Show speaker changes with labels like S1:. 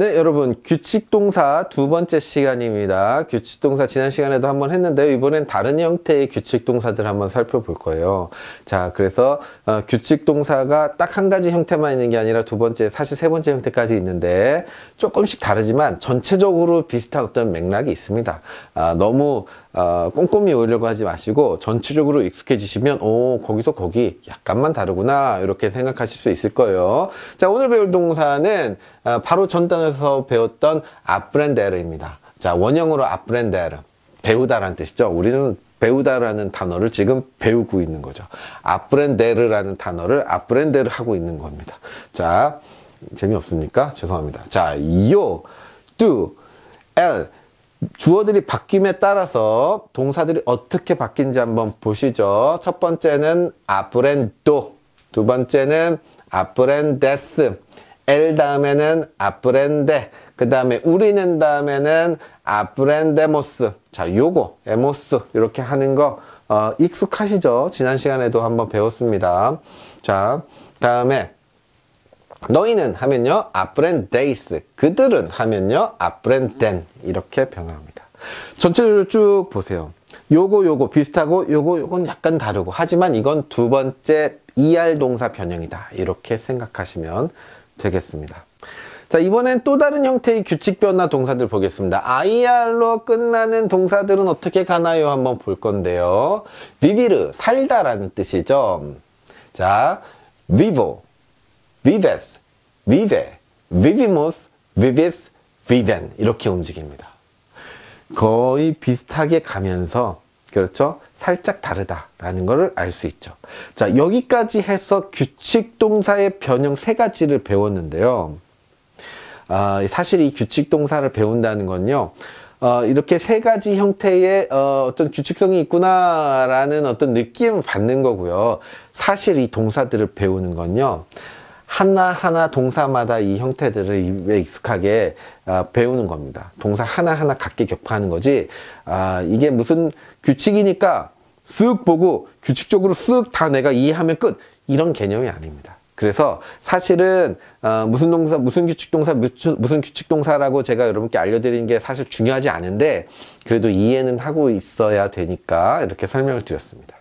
S1: 네 여러분 규칙동사 두 번째 시간입니다 규칙동사 지난 시간에도 한번 했는데요 이번엔 다른 형태의 규칙동사들 한번 살펴볼 거예요 자 그래서 어, 규칙동사가 딱 한 가지 형태만 있는 게 아니라 두 번째 사실 세 번째 형태까지 있는데 조금씩 다르지만 전체적으로 비슷한 어떤 맥락이 있습니다 아, 너무 어, 꼼꼼히 오려고 하지 마시고 전체적으로 익숙해지시면 오 거기서 거기 약간만 다르구나 이렇게 생각하실 수 있을 거예요. 자 오늘 배울 동사는 어, 바로 전단에서 배웠던 아프렌데르입니다. 자 원형으로 아프렌데르 배우다라는 뜻이죠. 우리는 배우다라는 단어를 지금 배우고 있는 거죠. 아프렌데르라는 단어를 아프렌데르 하고 있는 겁니다. 자 재미없습니까? 죄송합니다. 자, 요, 두, 엘, 주어들이 바뀜에 따라서 동사들이 어떻게 바뀐지 한번 보시죠. 첫 번째는 아프렌도, 두 번째는 아프 r 데스엘 다음에는 아프 r 데그 다음에 우리는 다음에는 아프 r 데모스 자, 요거, 에모스 이렇게 하는 거 어, 익숙하시죠? 지난 시간에도 한번 배웠습니다. 자, 다음에 너희는 하면요 앞브랜 데이스 그들은 하면요 앞브랜 덴 이렇게 변화합니다 전체적으로쭉 보세요 요거 요거 비슷하고 요거 요건 약간 다르고 하지만 이건 두 번째 ER 동사 변형이다 이렇게 생각하시면 되겠습니다 자 이번엔 또 다른 형태의 규칙 변화 동사들 보겠습니다. IR로 끝나는 동사들은 어떻게 가나요? 한번 볼 건데요. 비비르 살다라는 뜻이죠. 자, vivo vives, vive, vivimus, vivis, viven 이렇게 움직입니다. 거의 비슷하게 가면서 그렇죠? 살짝 다르다라는 것을 알 수 있죠. 자, 여기까지 해서 규칙 동사의 변형 세 가지를 배웠는데요. 아, 사실 이 규칙 동사를 배운다는 건요. 어, 이렇게 세 가지 형태의 어, 떤 규칙성이 있구나라는 어떤 느낌을 받는 거고요. 사실 이 동사들을 배우는 건요. 하나하나 동사마다 이 형태들을 입에 익숙하게 아, 배우는 겁니다. 동사 하나하나 각기 격파하는 거지 아, 이게 무슨 규칙이니까 쓱 보고 규칙적으로 쓱 다 내가 이해하면 끝 이런 개념이 아닙니다. 그래서 사실은 어, 무슨 동사 무슨 규칙 동사 무슨, 규칙 동사라고 제가 여러분께 알려드리는 게 사실 중요하지 않은데 그래도 이해는 하고 있어야 되니까 이렇게 설명을 드렸습니다.